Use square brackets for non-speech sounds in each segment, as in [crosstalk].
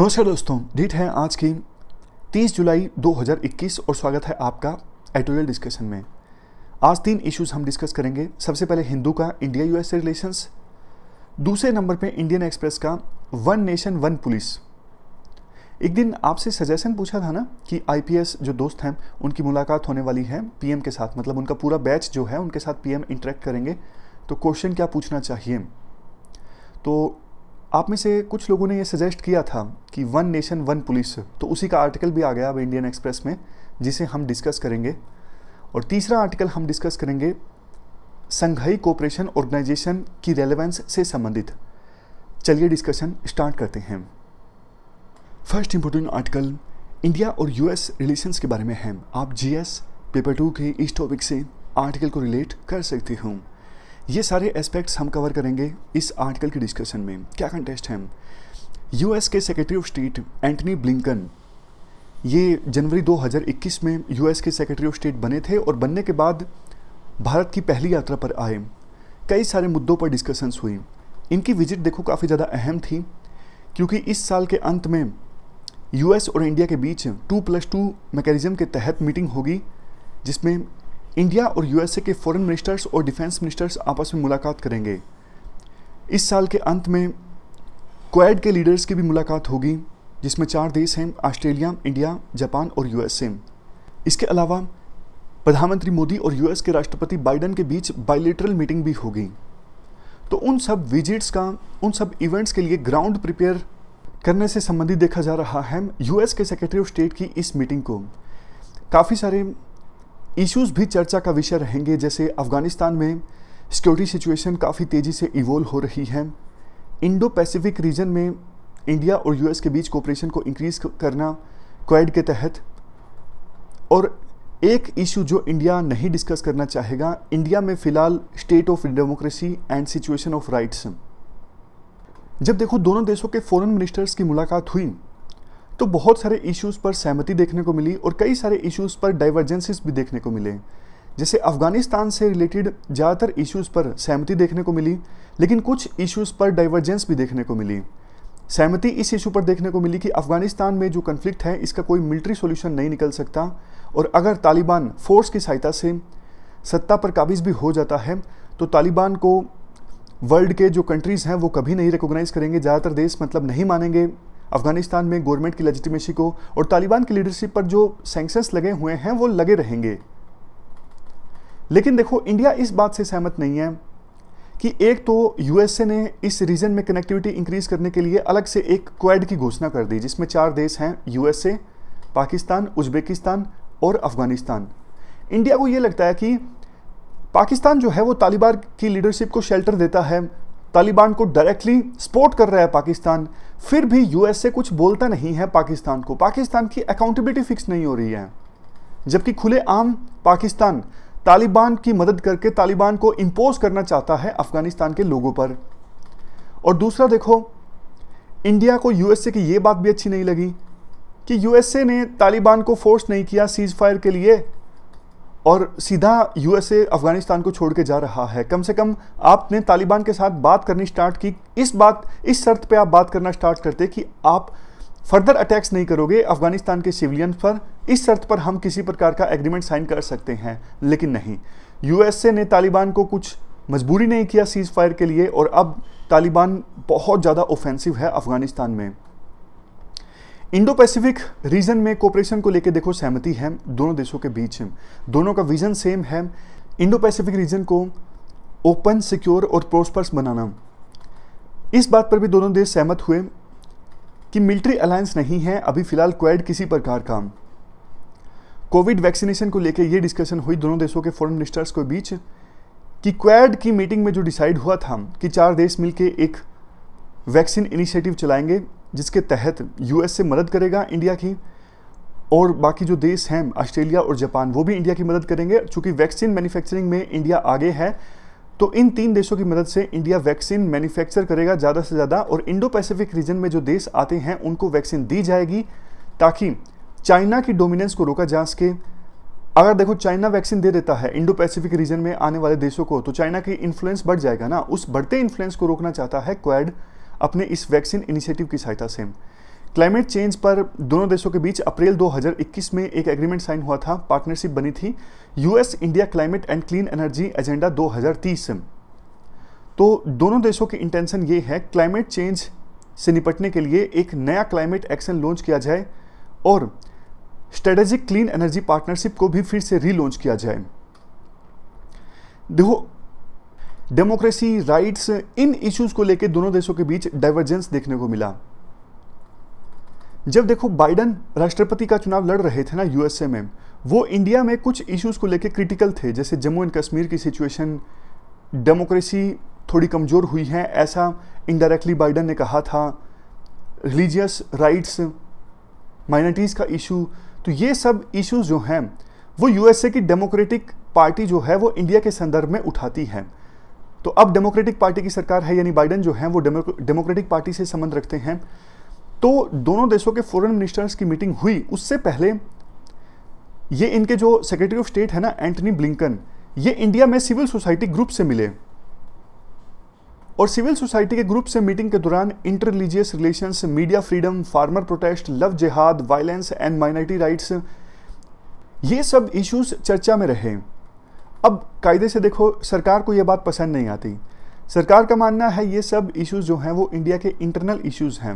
नमस्कार दोस्तों डेट है आज की 30 जुलाई 2021 और स्वागत है आपका एटोरियल डिस्कशन में आज तीन इश्यूज हम डिस्कस करेंगे सबसे पहले हिंदू का इंडिया यूएस रिलेशंस दूसरे नंबर पे इंडियन एक्सप्रेस का वन नेशन वन पुलिस एक दिन आपसे सजेशन पूछा था ना कि आईपीएस जो दोस्त हैं उनकी मुलाकात होने वाली है पीएम के साथ मतलब उनका पूरा बैच जो है उनके साथ पीएम इंटरेक्ट करेंगे तो क्वेश्चन क्या पूछना चाहिए तो आप में से कुछ लोगों ने ये सजेस्ट किया था कि वन नेशन वन पुलिस तो उसी का आर्टिकल भी आ गया अब इंडियन एक्सप्रेस में जिसे हम डिस्कस करेंगे और तीसरा आर्टिकल हम डिस्कस करेंगे संघाई कोऑपरेशन ऑर्गेनाइजेशन की रेलेवेंस से संबंधित चलिए डिस्कशन स्टार्ट करते हैं फर्स्ट इंपॉर्टेंट आर्टिकल इंडिया और यूएस रिलेशंस के बारे में है आप जीएस पेपर टू के इस टॉपिक से आर्टिकल को रिलेट कर सकते हूँ ये सारे एस्पेक्ट्स हम कवर करेंगे इस आर्टिकल की डिस्कशन में क्या कंटेस्ट है यूएस के secretary of state Antony Blinken ये जनवरी 2021 में यूएस के सेक्रेटरी ऑफ स्टेट बने थे और बनने के बाद भारत की पहली यात्रा पर आए कई सारे मुद्दों पर डिस्कशंस हुई इनकी विजिट देखो काफ़ी ज़्यादा अहम थी क्योंकि इस साल के अंत में यूएस और इंडिया के बीच टू प्लस टू मैकेनिज़म के तहत मीटिंग होगी जिसमें इंडिया और यूएसए के फॉरेन मिनिस्टर्स और डिफेंस मिनिस्टर्स आपस में मुलाकात करेंगे इस साल के अंत में क्वैड के लीडर्स की भी मुलाकात होगी जिसमें चार देश हैं ऑस्ट्रेलिया इंडिया जापान और यूएसए इसके अलावा प्रधानमंत्री मोदी और यूएस के राष्ट्रपति बाइडन के बीच बाइलेटरल मीटिंग भी होगी तो उन सब विजिट्स का उन सब इवेंट्स के लिए ग्राउंड प्रिपेयर करने से संबंधित देखा जा रहा है यूएस के सेक्रेटरी ऑफ स्टेट की इस मीटिंग को काफ़ी सारे इश्यूज भी चर्चा का विषय रहेंगे जैसे अफगानिस्तान में सिक्योरिटी सिचुएशन काफ़ी तेज़ी से इवोल्व हो रही है इंडो पैसिफिक रीजन में इंडिया और यूएस के बीच कोऑपरेशन को इंक्रीज करना क्वेड के तहत और एक इशू जो इंडिया नहीं डिस्कस करना चाहेगा इंडिया में फ़िलहाल state of democracy and situation of rights जब देखो दोनों देशों के फॉरेन मिनिस्टर्स की मुलाकात हुई तो बहुत सारे इश्यूज़ पर सहमति देखने को मिली और कई सारे इश्यूज़ पर डाइवर्जेंसिस भी देखने को मिले जैसे अफगानिस्तान से रिलेटेड ज़्यादातर इश्यूज़ पर सहमति देखने को मिली लेकिन कुछ इश्यूज़ पर डाइवर्जेंस भी देखने को मिली सहमति इस इशू पर देखने को मिली कि अफगानिस्तान में जो कन्फ्लिक्ट है इसका कोई मिलिट्री सोल्यूशन नहीं निकल सकता और अगर तालिबान फोर्स की सहायता से सत्ता पर काबिज भी हो जाता है तो तालिबान को वर्ल्ड के जो कंट्रीज़ हैं वो कभी नहीं रिकोगनाइज़ करेंगे ज़्यादातर देश मतलब नहीं मानेंगे अफगानिस्तान में गवर्नमेंट की लेजिटिमेसी को और तालिबान की लीडरशिप पर जो सेंक्शंस लगे हुए हैं वो लगे रहेंगे लेकिन देखो इंडिया इस बात से सहमत नहीं है कि एक तो यूएसए ने इस रीजन में कनेक्टिविटी इंक्रीज करने के लिए अलग से एक क्वेड की घोषणा कर दी जिसमें चार देश हैं यूएसए पाकिस्तान उज्बेकिस्तान और अफगानिस्तान इंडिया को ये लगता है कि पाकिस्तान जो है वो तालिबान की लीडरशिप को शेल्टर देता है तालिबान को डायरेक्टली सपोर्ट कर रहा है पाकिस्तान फिर भी यूएसए कुछ बोलता नहीं है पाकिस्तान को पाकिस्तान की अकाउंटेबिलिटी फिक्स नहीं हो रही है जबकि खुलेआम पाकिस्तान तालिबान की मदद करके तालिबान को इम्पोज करना चाहता है अफगानिस्तान के लोगों पर और दूसरा देखो इंडिया को यूएसए की ये बात भी अच्छी नहीं लगी कि यूएसए ने तालिबान को फोर्स नहीं किया सीज फायर के लिए और सीधा यूएसए अफ़गानिस्तान को छोड़ के जा रहा है कम से कम आपने तालिबान के साथ बात करनी स्टार्ट की इस बात इस शर्त पे आप बात करना स्टार्ट करते कि आप फर्दर अटैक्स नहीं करोगे अफ़गानिस्तान के सिविलियन पर इस शर्त पर हम किसी प्रकार का एग्रीमेंट साइन कर सकते हैं लेकिन नहीं यूएसए ने तालिबान को कुछ मजबूरी नहीं किया सीज़ फायर के लिए और अब तालिबान बहुत ज़्यादा ओफेंसिव है अफ़गानिस्तान में इंडो पैसिफिक रीजन में कोऑपरेशन को लेकर देखो सहमति है दोनों देशों के बीच दोनों का विजन सेम है इंडो पैसिफिक रीजन को ओपन सिक्योर और प्रोस्पर्स बनाना इस बात पर भी दोनों देश सहमत हुए कि मिलिट्री अलायंस नहीं है अभी फिलहाल क्वेड किसी प्रकार का कोविड वैक्सीनेशन को लेकर यह डिस्कशन हुई दोनों देशों के फॉरेन मिनिस्टर्स के बीच कि क्वेड की मीटिंग में जो डिसाइड हुआ था कि चार देश मिलकर एक वैक्सीन इनिशिएटिव चलाएंगे जिसके तहत यूएस से मदद करेगा इंडिया की और बाकी जो देश हैं ऑस्ट्रेलिया और जापान वो भी इंडिया की मदद करेंगे चूँकि वैक्सीन मैन्युफैक्चरिंग में इंडिया आगे है तो इन तीन देशों की मदद से इंडिया वैक्सीन मैन्युफैक्चर करेगा ज़्यादा से ज़्यादा और इंडो पैसिफिक रीजन में जो देश आते हैं उनको वैक्सीन दी जाएगी ताकि चाइना की डोमिनेंस को रोका जा सके अगर देखो चाइना वैक्सीन दे देता है इंडो पैसिफिक रीजन में आने वाले देशों को तो चाइना की इन्फ्लुएंस बढ़ जाएगा ना उस बढ़ते इन्फ्लुएंस को रोकना चाहता है क्वैड अपने इस वैक्सीन इनिशिएटिव की सहायता से क्लाइमेट चेंज पर दोनों देशों के बीच अप्रैल 2021 में एक एग्रीमेंट साइन हुआ था पार्टनरशिप बनी थी US India climate and clean energy agenda 2030 तो दोनों देशों की इंटेंशन ये है क्लाइमेट चेंज से निपटने के लिए एक नया क्लाइमेट एक्शन लॉन्च किया जाए और स्ट्रेटेजिक क्लीन एनर्जी पार्टनरशिप को भी फिर से रीलॉन्च किया जाए देखो डेमोक्रेसी राइट्स इन इश्यूज को लेकर दोनों देशों के बीच डाइवर्जेंस देखने को मिला जब देखो बाइडन राष्ट्रपति का चुनाव लड़ रहे थे ना यूएसए में वो इंडिया में कुछ इश्यूज को लेकर क्रिटिकल थे जैसे जम्मू एंड कश्मीर की सिचुएशन डेमोक्रेसी थोड़ी कमज़ोर हुई है ऐसा इनडायरेक्टली बाइडन ने कहा था रिलीजियस राइट्स माइनॉरिटीज़ का इशू तो ये सब इश्यूज जो हैं वो यूएसए की डेमोक्रेटिक पार्टी जो है वो इंडिया के संदर्भ में उठाती है तो अब डेमोक्रेटिक पार्टी की सरकार है यानी बाइडन जो है वो डेमोक्रेटिक पार्टी से संबंध रखते हैं तो दोनों देशों के फॉरेन मिनिस्टर्स की मीटिंग हुई उससे पहले ये इनके जो सेक्रेटरी ऑफ स्टेट है ना एंटनी ब्लिंकन ये इंडिया में सिविल सोसाइटी ग्रुप से मिले और सिविल सोसाइटी के ग्रुप से मीटिंग के दौरान inter religious relations media freedom farmer protest love जिहाद वायलेंस एंड माइनॉरिटी राइट्स ये सब इश्यूज चर्चा में रहे अब कायदे से देखो सरकार को ये बात पसंद नहीं आती सरकार का मानना है ये सब इश्यूज जो हैं वो इंडिया के इंटरनल इश्यूज हैं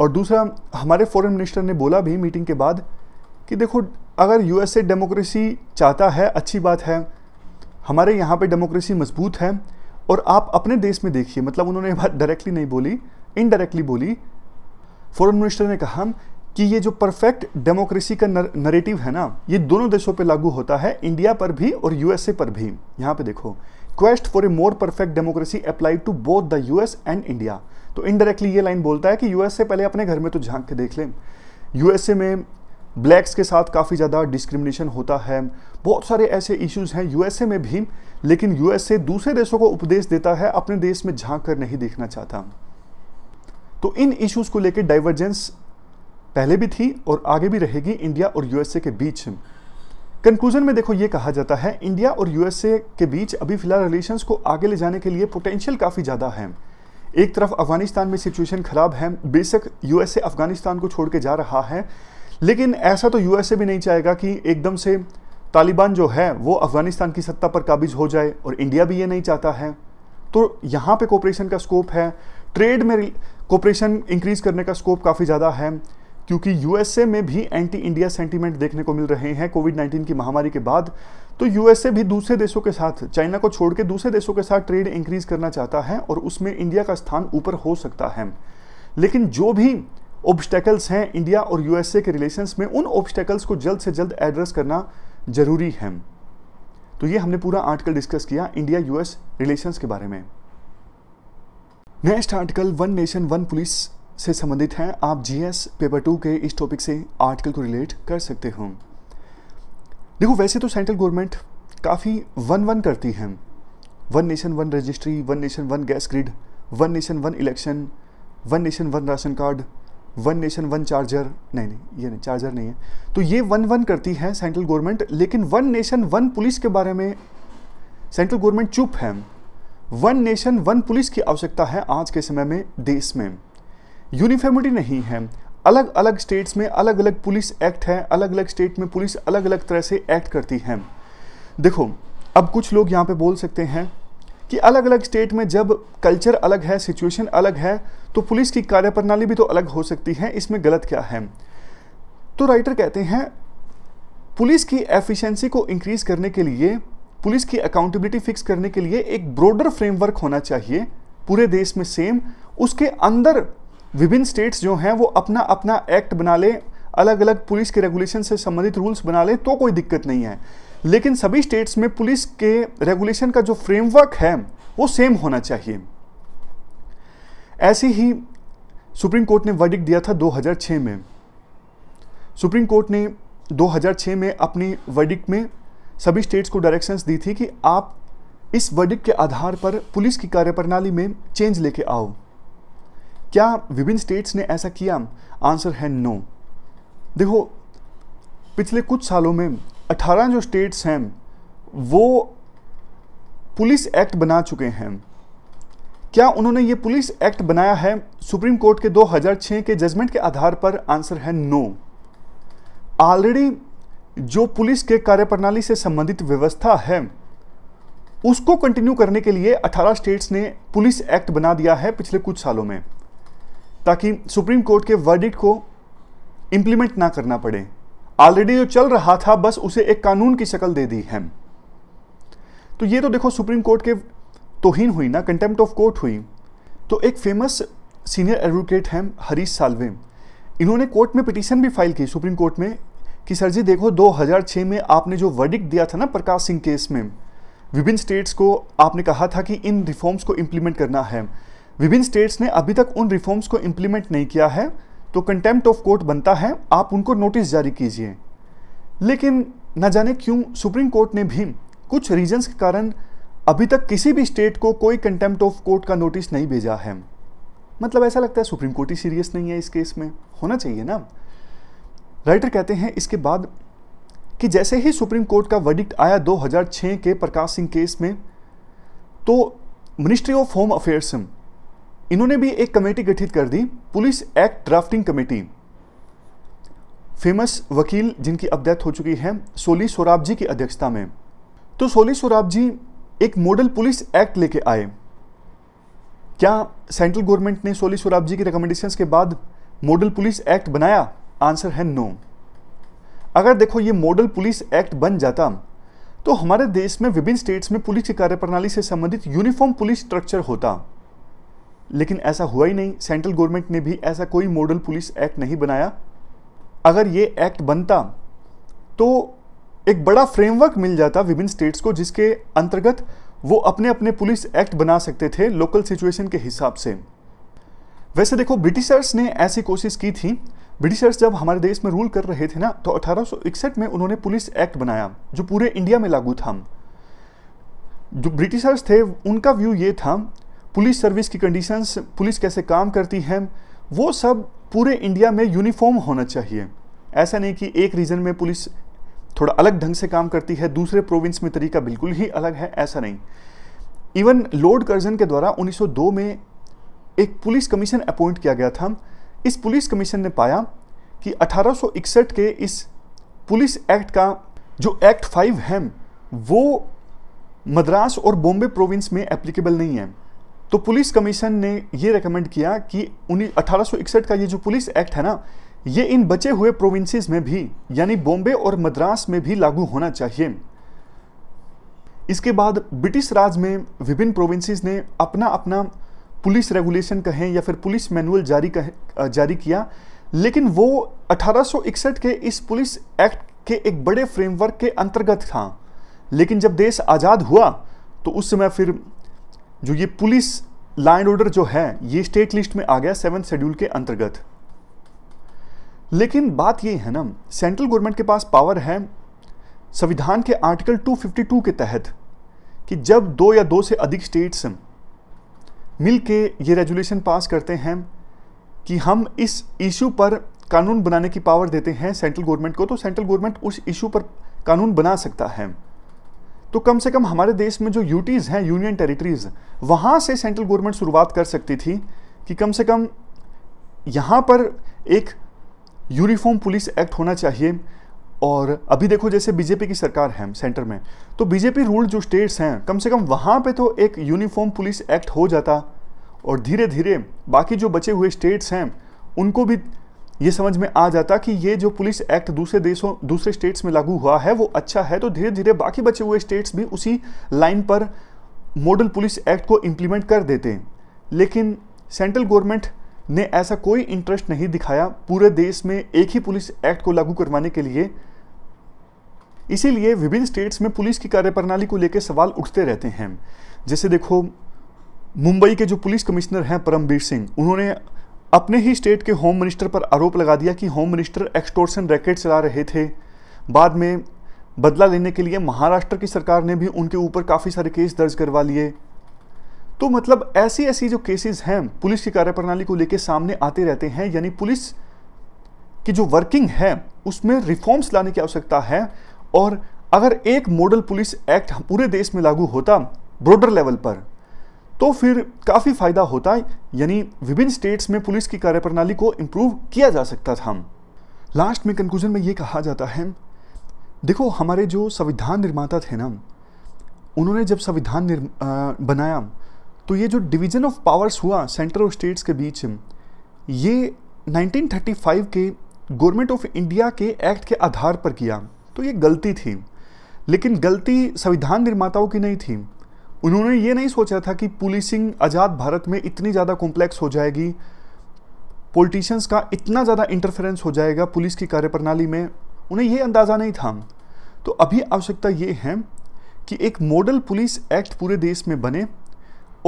और दूसरा हमारे फॉरेन मिनिस्टर ने बोला भी मीटिंग के बाद कि देखो अगर यूएसए डेमोक्रेसी चाहता है अच्छी बात है हमारे यहाँ पे डेमोक्रेसी मजबूत है और आप अपने देश में देखिए मतलब उन्होंने बात डायरेक्टली नहीं बोली इनडायरेक्टली बोली फॉरेन मिनिस्टर ने कहा कि ये जो परफेक्ट डेमोक्रेसी का नर, नरेटिव है ना ये दोनों देशों पे लागू होता है इंडिया पर भी और यूएसए पर भी यहाँ पे देखो quest for a more perfect democracy applied to both the US and India तो इनडायरेक्टली ये लाइन बोलता है कि यूएसए पहले अपने घर में तो झांक के देख लें यूएसए में ब्लैक्स के साथ काफ़ी ज़्यादा डिस्क्रिमिनेशन होता है बहुत सारे ऐसे इश्यूज हैं यूएसए में भी लेकिन यूएसए दूसरे देशों को उपदेश देता है अपने देश में झांक कर नहीं देखना चाहता तो इन इश्यूज को लेकर डाइवर्जेंस पहले भी थी और आगे भी रहेगी इंडिया और यूएसए के बीच कंक्लूजन में देखो ये कहा जाता है इंडिया और यूएसए के बीच अभी फिलहाल रिलेशंस को आगे ले जाने के लिए पोटेंशियल काफ़ी ज़्यादा है एक तरफ अफगानिस्तान में सिचुएशन ख़राब है बेशक यूएसए अफगानिस्तान को छोड़ के जा रहा है लेकिन ऐसा तो यूएसए भी नहीं चाहेगा कि एकदम से तालिबान जो है वो अफगानिस्तान की सत्ता पर काबिज हो जाए और इंडिया भी ये नहीं चाहता है तो यहाँ पे कॉपरेशन का स्कोप है ट्रेड में कॉपरेशन इंक्रीज करने का स्कोप काफ़ी ज़्यादा है क्योंकि यूएसए में भी एंटी इंडिया सेंटीमेंट देखने को मिल रहे हैं कोविड 19 की महामारी के बाद तो यूएसए भी दूसरे देशों के साथ चाइना को छोड़ के दूसरे देशों के साथ ट्रेड इंक्रीज करना चाहता है और उसमें इंडिया का स्थान ऊपर हो सकता है लेकिन जो भी ऑब्स्टेकल्स हैं इंडिया और यूएसए के रिलेशंस में उन ऑब्स्टेकल्स को जल्द से जल्द एड्रेस करना जरूरी है तो ये हमने पूरा आर्टिकल डिस्कस किया इंडिया यूएस रिलेशंस के बारे में next article one nation one police से संबंधित हैं आप जीएस पेपर टू के इस टॉपिक से आर्टिकल को रिलेट कर सकते हो देखो वैसे तो सेंट्रल गवर्नमेंट काफ़ी वन वन करती है one nation one registry one nation one gas grid one nation one election one nation one ration card one nation one charger नहीं नहीं ये नहीं चार्जर नहीं है तो ये वन वन करती है सेंट्रल गवर्नमेंट लेकिन वन नेशन वन पुलिस के बारे में सेंट्रल गवर्नमेंट चुप है वन नेशन वन पुलिस की आवश्यकता है आज के समय में देश में यूनिफॉर्मिटी नहीं है अलग अलग स्टेट्स में अलग अलग पुलिस एक्ट है अलग अलग स्टेट में पुलिस अलग अलग तरह से एक्ट करती है देखो अब कुछ लोग यहाँ पे बोल सकते हैं कि अलग अलग स्टेट में जब कल्चर अलग है सिचुएशन अलग है तो पुलिस की कार्यप्रणाली भी तो अलग हो सकती है इसमें गलत क्या है तो राइटर कहते हैं पुलिस की एफिशिएंसी को इंक्रीज करने के लिए पुलिस की अकाउंटेबिलिटी फिक्स करने के लिए एक ब्रॉडर फ्रेमवर्क होना चाहिए पूरे देश में सेम उसके अंदर विभिन्न स्टेट्स जो हैं वो अपना अपना एक्ट बना लें अलग अलग पुलिस के रेगुलेशन से संबंधित रूल्स बना लें तो कोई दिक्कत नहीं है लेकिन सभी स्टेट्स में पुलिस के रेगुलेशन का जो फ्रेमवर्क है वो सेम होना चाहिए ऐसे ही सुप्रीम कोर्ट ने वर्डिक दिया था 2006 में सुप्रीम कोर्ट ने 2006 में अपनी वर्डिक में सभी स्टेट्स को डायरेक्शंस दी थी कि आप इस वर्डिक के आधार पर पुलिस की कार्यप्रणाली में चेंज लेके आओ क्या विभिन्न स्टेट्स ने ऐसा किया आंसर है नो देखो पिछले कुछ सालों में 18 जो स्टेट्स हैं वो पुलिस एक्ट बना चुके हैं क्या उन्होंने ये पुलिस एक्ट बनाया है सुप्रीम कोर्ट के 2006 के जजमेंट के आधार पर आंसर है नो ऑलरेडी जो पुलिस के कार्यप्रणाली से संबंधित व्यवस्था है उसको कंटिन्यू करने के लिए 18 स्टेट्स ने पुलिस एक्ट बना दिया है पिछले कुछ सालों में ताकि सुप्रीम कोर्ट के वर्डिक्ट को इम्प्लीमेंट ना करना पड़े ऑलरेडी जो चल रहा था बस उसे एक कानून की शक्ल दे दी है तो ये तो देखो सुप्रीम कोर्ट के तोहिन हुई ना कंटेम्प्ट ऑफ कोर्ट हुई तो एक फेमस सीनियर एडवोकेट हैं हरीश सालवे इन्होंने कोर्ट में पिटीशन भी फाइल की सुप्रीम कोर्ट में कि सर जी देखो 2006 में आपने जो वर्डिक्ट दिया था ना प्रकाश सिंह केस में विभिन्न स्टेट्स को आपने कहा था कि इन रिफॉर्म्स को इम्प्लीमेंट करना है विभिन्न स्टेट्स ने अभी तक उन रिफॉर्म्स को इम्प्लीमेंट नहीं किया है तो कंटेम्प्ट ऑफ कोर्ट बनता है आप उनको नोटिस जारी कीजिए लेकिन न जाने क्यों सुप्रीम कोर्ट ने भी कुछ रीजंस के कारण अभी तक किसी भी स्टेट को कोई कंटेम्प्ट ऑफ कोर्ट का नोटिस नहीं भेजा है मतलब ऐसा लगता है सुप्रीम कोर्ट ही सीरियस नहीं है इस केस में होना चाहिए ना राइटर कहते हैं इसके बाद कि जैसे ही सुप्रीम कोर्ट का वर्डिक्ट आया 2006 के प्रकाश सिंह केस में तो मिनिस्ट्री ऑफ होम अफेयर्स इन्होंने भी एक कमेटी गठित कर दी police act drafting committee famous वकील जिनकी अब डेथ हो चुकी है सोली सोराब जी की अध्यक्षता में तो सोली सोराब जी एक मॉडल पुलिस एक्ट लेके आए क्या सेंट्रल गवर्नमेंट ने सोली सोराब जी की रिकमेंडेशंस के बाद मॉडल पुलिस एक्ट बनाया आंसर है नो अगर देखो ये मॉडल पुलिस एक्ट बन जाता तो हमारे देश में विभिन्न स्टेट्स में पुलिस की कार्यप्रणाली से संबंधित यूनिफॉर्म पुलिस स्ट्रक्चर होता लेकिन ऐसा हुआ ही नहीं सेंट्रल गवर्नमेंट ने भी ऐसा कोई मॉडल पुलिस एक्ट नहीं बनाया अगर ये एक्ट बनता तो एक बड़ा फ्रेमवर्क मिल जाता विभिन्न स्टेट्स को जिसके अंतर्गत वो अपने अपने पुलिस एक्ट बना सकते थे लोकल सिचुएशन के हिसाब से वैसे देखो ब्रिटिशर्स ने ऐसी कोशिश की थी ब्रिटिशर्स जब हमारे देश में रूल कर रहे थे ना तो 1861 में उन्होंने पुलिस एक्ट बनाया जो पूरे इंडिया में लागू था जो ब्रिटिशर्स थे उनका व्यू ये था पुलिस सर्विस की कंडीशंस पुलिस कैसे काम करती है वो सब पूरे इंडिया में यूनिफॉर्म होना चाहिए ऐसा नहीं कि एक रीजन में पुलिस थोड़ा अलग ढंग से काम करती है दूसरे प्रोविंस में तरीका बिल्कुल ही अलग है ऐसा नहीं इवन लॉर्ड कर्जन के द्वारा 1902 में एक पुलिस कमीशन अपॉइंट किया गया था इस पुलिस कमीशन ने पाया कि 1861 के इस पुलिस एक्ट का जो एक्ट फाइव है वो मद्रास और बॉम्बे प्रोविंस में एप्लीकेबल नहीं है तो पुलिस कमीशन ने ये रिकमेंड किया कि उन्नीस अठारह का ये जो पुलिस एक्ट है ना ये इन बचे हुए प्रोविंसेस में भी यानी बॉम्बे और मद्रास में भी लागू होना चाहिए इसके बाद ब्रिटिश राज में विभिन्न प्रोविंसेस ने अपना अपना पुलिस रेगुलेशन कहें या फिर पुलिस मैनुअल जारी जारी किया लेकिन वो 1861 के इस पुलिस एक्ट के एक बड़े फ्रेमवर्क के अंतर्गत था लेकिन जब देश आज़ाद हुआ तो उस समय फिर जो ये पुलिस लाइन एंड ऑर्डर जो है ये स्टेट लिस्ट में आ गया सेवन शेड्यूल के अंतर्गत लेकिन बात ये है ना सेंट्रल गवर्नमेंट के पास पावर है संविधान के आर्टिकल 252 के तहत कि जब दो या दो से अधिक स्टेट्स मिल के ये रेजुलेशन पास करते हैं कि हम इस इशू पर कानून बनाने की पावर देते हैं सेंट्रल गवर्नमेंट को तो सेंट्रल गवर्नमेंट उस इशू पर कानून बना सकता है तो कम से कम हमारे देश में जो यूटीज़ हैं यूनियन टेरिटरीज़ वहाँ से सेंट्रल गवर्नमेंट शुरुआत कर सकती थी कि कम से कम यहाँ पर एक यूनिफॉर्म पुलिस एक्ट होना चाहिए और अभी देखो जैसे बीजेपी की सरकार है सेंटर में तो बीजेपी रूल जो स्टेट्स हैं कम से कम वहाँ पे तो एक यूनिफॉर्म पुलिस एक्ट हो जाता और धीरे धीरे बाकी जो बचे हुए स्टेट्स हैं उनको भी ये समझ में आ जाता कि ये जो पुलिस एक्ट दूसरे देशों दूसरे स्टेट्स में लागू हुआ है वो अच्छा है तो धीरे धीरे बाकी बचे हुए स्टेट्स भी उसी लाइन पर मॉडल पुलिस एक्ट को इम्प्लीमेंट कर देते लेकिन सेंट्रल गवर्नमेंट ने ऐसा कोई इंटरेस्ट नहीं दिखाया पूरे देश में एक ही पुलिस एक्ट को लागू करवाने के लिए इसीलिए विभिन्न स्टेट्स में पुलिस की कार्यप्रणाली को लेकर सवाल उठते रहते हैं जैसे देखो मुंबई के जो पुलिस कमिश्नर हैं परमवीर सिंह उन्होंने अपने ही स्टेट के होम मिनिस्टर पर आरोप लगा दिया कि होम मिनिस्टर एक्सटोर्सन रैकेट चला रहे थे बाद में बदला लेने के लिए महाराष्ट्र की सरकार ने भी उनके ऊपर काफ़ी सारे केस दर्ज करवा लिए तो मतलब ऐसी ऐसी जो केसेस हैं पुलिस की कार्यप्रणाली को लेकर सामने आते रहते हैं यानी पुलिस की जो वर्किंग है उसमें रिफॉर्म्स लाने की आवश्यकता है और अगर एक मॉडल पुलिस एक्ट पूरे देश में लागू होता ब्रॉडर लेवल पर तो फिर काफ़ी फ़ायदा होता है यानी विभिन्न स्टेट्स में पुलिस की कार्यप्रणाली को इम्प्रूव किया जा सकता था लास्ट में कंक्लूजन में ये कहा जाता है देखो हमारे जो संविधान निर्माता थे ना उन्होंने जब संविधान बनाया तो ये जो डिवीज़न ऑफ पावर्स हुआ सेंट्रल और स्टेट्स के बीच ये 1935 के गवर्नमेंट ऑफ इंडिया के एक्ट के आधार पर किया तो ये गलती थी लेकिन गलती संविधान निर्माताओं की नहीं थी उन्होंने ये नहीं सोचा था कि पुलिसिंग आज़ाद भारत में इतनी ज़्यादा कॉम्प्लेक्स हो जाएगी पॉलिटिशियंस का इतना ज़्यादा इंटरफेरेंस हो जाएगा पुलिस की कार्यप्रणाली में उन्हें ये अंदाज़ा नहीं था तो अभी आवश्यकता ये है कि एक मॉडल पुलिस एक्ट पूरे देश में बने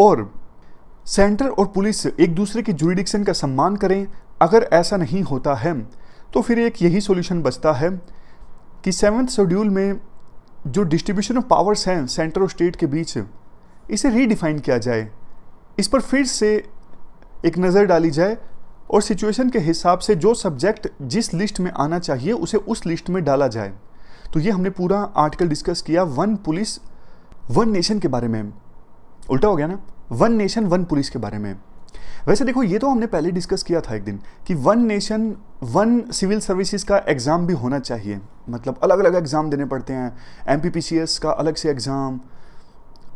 और सेंटर और पुलिस एक दूसरे की जुडिक्शन का सम्मान करें अगर ऐसा नहीं होता है तो फिर एक यही सॉल्यूशन बचता है कि सेवन्थ शेड्यूल में जो डिस्ट्रीब्यूशन ऑफ पावर्स हैं सेंटर और स्टेट के बीच इसे रीडिफाइन किया जाए इस पर फिर से एक नज़र डाली जाए और सिचुएशन के हिसाब से जो सब्जेक्ट जिस लिस्ट में आना चाहिए उसे उस लिस्ट में डाला जाए तो ये हमने पूरा आर्टिकल डिस्कस किया वन पुलिस वन नेशन के बारे में उल्टा हो गया ना वन नेशन वन पुलिस के बारे में वैसे देखो ये तो हमने पहले डिस्कस किया था एक दिन कि one nation one civil services का एग्ज़ाम भी होना चाहिए मतलब अलग अलग एग्ज़ाम देने पड़ते हैं एम का अलग से एग्ज़ाम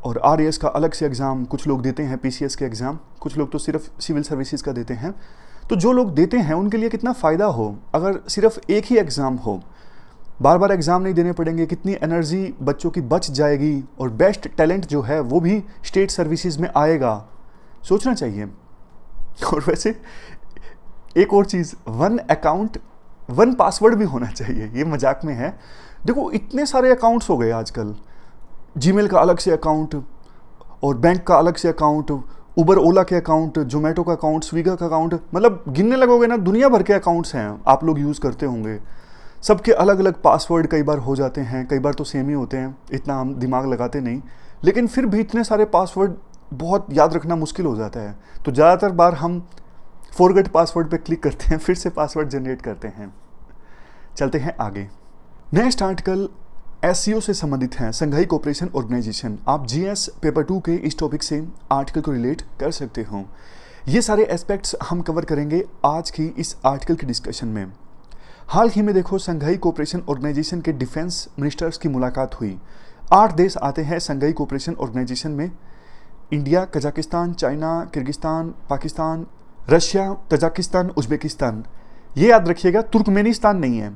और आर का अलग से एग्ज़ाम कुछ लोग देते हैं पी के एग्ज़ाम कुछ लोग तो सिर्फ सिविल सर्विसेज का देते हैं तो जो लोग देते हैं उनके लिए कितना फ़ायदा हो अगर सिर्फ एक ही एग्ज़ाम हो बार बार एग्ज़ाम नहीं देने पड़ेंगे कितनी एनर्जी बच्चों की बच जाएगी और बेस्ट टैलेंट जो है वो भी स्टेट सर्विसेज में आएगा सोचना चाहिए [laughs] और वैसे एक और चीज़ वन अकाउंट वन पासवर्ड भी होना चाहिए ये मजाक में है देखो इतने सारे अकाउंट्स हो गए आजकल जीमेल का अलग से अकाउंट और बैंक का अलग से अकाउंट उबर ओला के अकाउंट जोमेटो का अकाउंट स्विगा का अकाउंट मतलब गिनने लगोगे ना दुनिया भर के अकाउंट्स हैं आप लोग यूज़ करते होंगे सबके अलग अलग पासवर्ड कई बार हो जाते हैं कई बार तो सेम ही होते हैं इतना हम दिमाग लगाते नहीं लेकिन फिर भी इतने सारे पासवर्ड बहुत याद रखना मुश्किल हो जाता है तो ज़्यादातर बार हम फॉरगेट पासवर्ड पे क्लिक करते हैं फिर से पासवर्ड जनरेट करते हैं चलते हैं आगे नेक्स्ट आर्टिकल एस से संबंधित हैं संघाई कोऑपरेशन ऑर्गेनाइजेशन आप जीएस पेपर टू के इस टॉपिक से आर्टिकल को रिलेट कर सकते हो ये सारे एस्पेक्ट्स हम कवर करेंगे आज की इस आर्टिकल की डिस्कशन में हाल ही में देखो संघाई कॉपरेशन ऑर्गेनाइजेशन के डिफेंस मिनिस्टर्स की मुलाकात हुई आठ देश आते हैं संघाई कॉपरेशन ऑर्गेनाइजेशन में India Kazakhstan China Kyrgyzstan Pakistan Russia Tajikistan Uzbekistan ये याद रखिएगा तुर्कमेनिस्तान नहीं है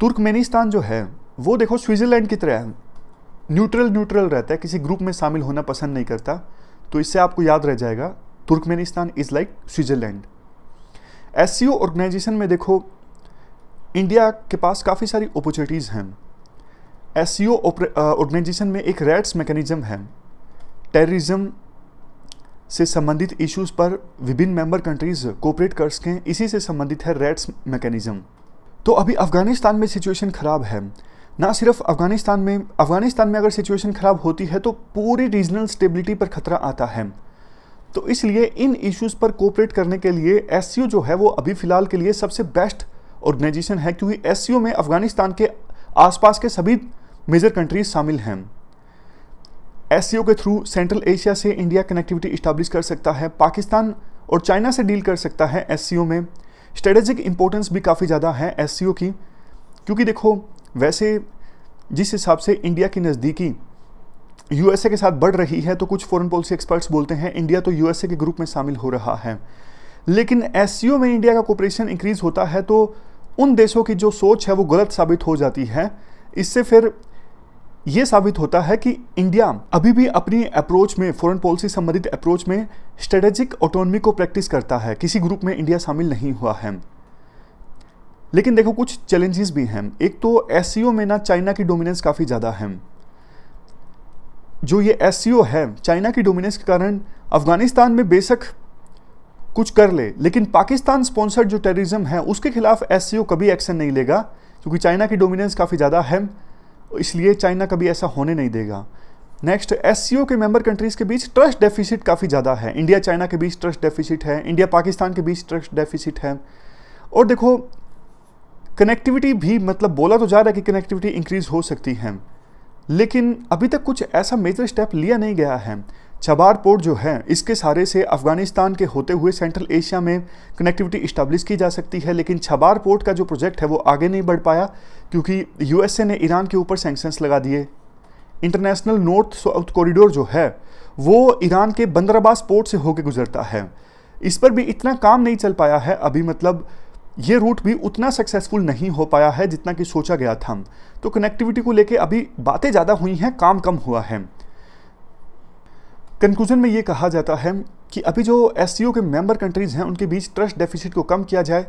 तुर्कमेनिस्तान जो है वो देखो स्विट्ज़रलैंड की तरह है न्यूट्रल न्यूट्रल रहता है किसी ग्रुप में शामिल होना पसंद नहीं करता तो इससे आपको याद रह जाएगा Turkmenistan is like Switzerland S C organisation में देखो इंडिया के पास काफ़ी सारी अपॉर्चुनिटीज़ हैं एस सी ऑर्गेनाइजेशन में एक रेड्स मैकेनिज्म है टेररिज्म से संबंधित इश्यूज पर विभिन्न मेंबर कंट्रीज कोऑपरेट कर सकें इसी से संबंधित है रेड्स मैकेनिज्म तो अभी अफगानिस्तान में सिचुएशन ख़राब है ना सिर्फ अफगानिस्तान में अफगानिस्तान में अगर सिचुएशन ख़राब होती है तो पूरी रीजनल स्टेबिलिटी पर खतरा आता है तो इसलिए इन इश्यूज़ पर कोऑपरेट करने के लिए एस जो है वो अभी फ़िलहाल के लिए सबसे बेस्ट ऑर्गेनाइजेशन है क्योंकि एस में अफगानिस्तान के आसपास के सभी मेजर कंट्रीज शामिल हैं एस के थ्रू सेंट्रल एशिया से इंडिया कनेक्टिविटी इस्टाब्लिश कर सकता है पाकिस्तान और चाइना से डील कर सकता है एस में स्ट्रेटेजिक इंपॉर्टेंस भी काफ़ी ज़्यादा है एस की क्योंकि देखो वैसे जिस हिसाब से इंडिया की नज़दीकी यूएसए के साथ बढ़ रही है तो कुछ फॉरेन पॉलिसी एक्सपर्ट्स बोलते हैं इंडिया तो यूएसए के ग्रुप में शामिल हो रहा है लेकिन एस e में इंडिया का कोऑपरेशन इंक्रीज होता है तो उन देशों की जो सोच है वो गलत साबित हो जाती है इससे फिर ये साबित होता है कि इंडिया अभी भी अपनी अप्रोच में फॉरेन पॉलिसी संबंधित अप्रोच में स्ट्रेटेजिक ऑटोनमी को प्रैक्टिस करता है किसी ग्रुप में इंडिया शामिल नहीं हुआ है लेकिन देखो कुछ चैलेंजेस भी हैं एक तो एस e में ना चाइना की डोमिनेंस काफ़ी ज़्यादा है जो ये एस e है चाइना की डोमिनेंस के कारण अफगानिस्तान में बेशक कुछ कर ले लेकिन पाकिस्तान स्पॉन्सर्ड जो टेररिज्म है उसके खिलाफ एस e कभी एक्शन नहीं लेगा क्योंकि चाइना की डोमिनेंस काफ़ी ज़्यादा है इसलिए चाइना कभी ऐसा होने नहीं देगा नेक्स्ट एस के मेंबर कंट्रीज़ के बीच ट्रस्ट डेफिसिट काफ़ी ज़्यादा है इंडिया चाइना के बीच ट्रस्ट डेफिसिट है इंडिया पाकिस्तान के बीच ट्रस्ट डेफिसिट है और देखो कनेक्टिविटी भी मतलब बोला तो जा रहा है कि कनेक्टिविटी इंक्रीज हो सकती है लेकिन अभी तक कुछ ऐसा मेजर स्टेप लिया नहीं गया है चबार पोर्ट जो है इसके सहारे से अफगानिस्तान के होते हुए सेंट्रल एशिया में कनेक्टिविटी इस्टेब्लिश की जा सकती है लेकिन छबार पोर्ट का जो प्रोजेक्ट है वो आगे नहीं बढ़ पाया क्योंकि यूएसए ने ईरान के ऊपर सेंक्शंस लगा दिए इंटरनेशनल नॉर्थ साउथ कॉरिडोर जो है वो ईरान के बंदर पोर्ट से होकर गुजरता है इस पर भी इतना काम नहीं चल पाया है अभी मतलब ये रूट भी उतना सक्सेसफुल नहीं हो पाया है जितना कि सोचा गया था तो कनेक्टिविटी को लेके अभी बातें ज़्यादा हुई हैं काम कम हुआ है कंक्लूजन में ये कहा जाता है कि अभी जो एस के मेंबर कंट्रीज़ हैं उनके बीच ट्रस्ट डेफिसिट को कम किया जाए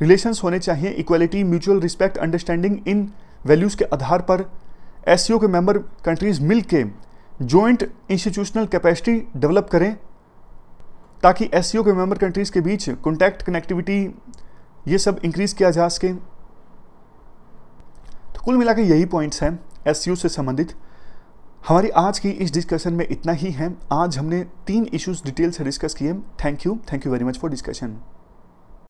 रिलेशंस होने चाहिए इक्वलिटी म्यूचुअल रिस्पेक्ट अंडरस्टैंडिंग इन वैल्यूज़ के आधार पर एस के मेंबर कंट्रीज़ मिल के जॉइंट इंस्टीट्यूशनल कैपेसिटी डेवलप करें ताकि एस के मेंबर कंट्रीज़ के बीच कॉन्टैक्ट कनेक्टिविटी ये सब इंक्रीज़ किया जा सके तो कुल मिला यही पॉइंट्स हैं एस से संबंधित हमारी आज की इस डिस्कशन में इतना ही है आज हमने तीन इश्यूज डिटेल से डिस्कस किए thank you thank you very much for discussion